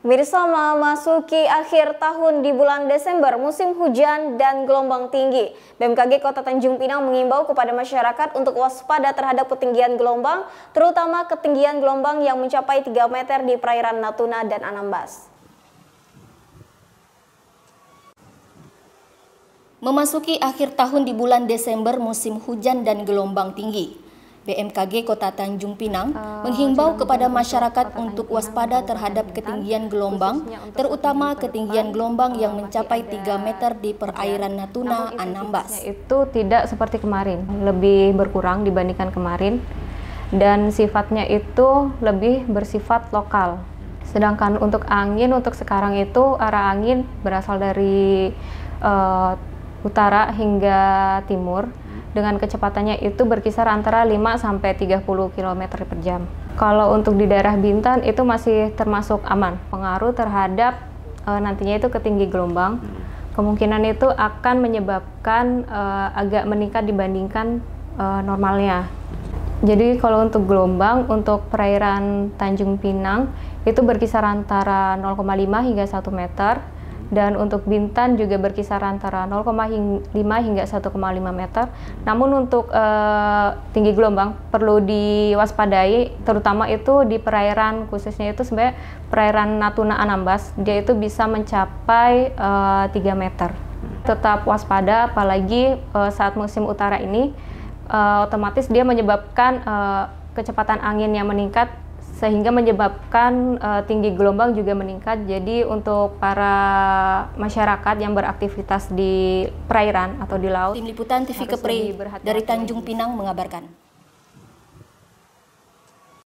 Mirsa memasuki akhir tahun di bulan Desember, musim hujan dan gelombang tinggi. BMKG Kota Tanjung Pinang mengimbau kepada masyarakat untuk waspada terhadap ketinggian gelombang, terutama ketinggian gelombang yang mencapai 3 meter di perairan Natuna dan Anambas. Memasuki akhir tahun di bulan Desember musim hujan dan gelombang tinggi. BMKG Kota Tanjung Pinang ah, menghimbau kepada masyarakat untuk waspada terhadap ketinggian gelombang, terutama ketinggian gelombang yang eh, mencapai 3 meter di perairan Natuna, Anambas. Itu tidak seperti kemarin, lebih berkurang dibandingkan kemarin dan sifatnya itu lebih bersifat lokal. Sedangkan untuk angin untuk sekarang itu arah angin berasal dari uh, utara hingga timur dengan kecepatannya itu berkisar antara 5 sampai 30 km per jam. Kalau untuk di daerah Bintan itu masih termasuk aman. Pengaruh terhadap e, nantinya itu ketinggi gelombang, kemungkinan itu akan menyebabkan e, agak meningkat dibandingkan e, normalnya. Jadi kalau untuk gelombang, untuk perairan Tanjung Pinang itu berkisar antara 0,5 hingga 1 meter dan untuk Bintan juga berkisar antara 0,5 hingga 1,5 meter. Namun untuk uh, tinggi gelombang perlu diwaspadai, terutama itu di perairan khususnya itu sebenarnya perairan Natuna Anambas, dia itu bisa mencapai uh, eh, 3 meter. Tetap waspada, apalagi uh, saat musim utara ini, otomatis dia menyebabkan kecepatan angin yang meningkat sehingga menyebabkan uh, tinggi gelombang juga meningkat. Jadi untuk para masyarakat yang beraktivitas di perairan atau di laut. Tim liputan TV Kepri dari Tanjung Pinang mengabarkan.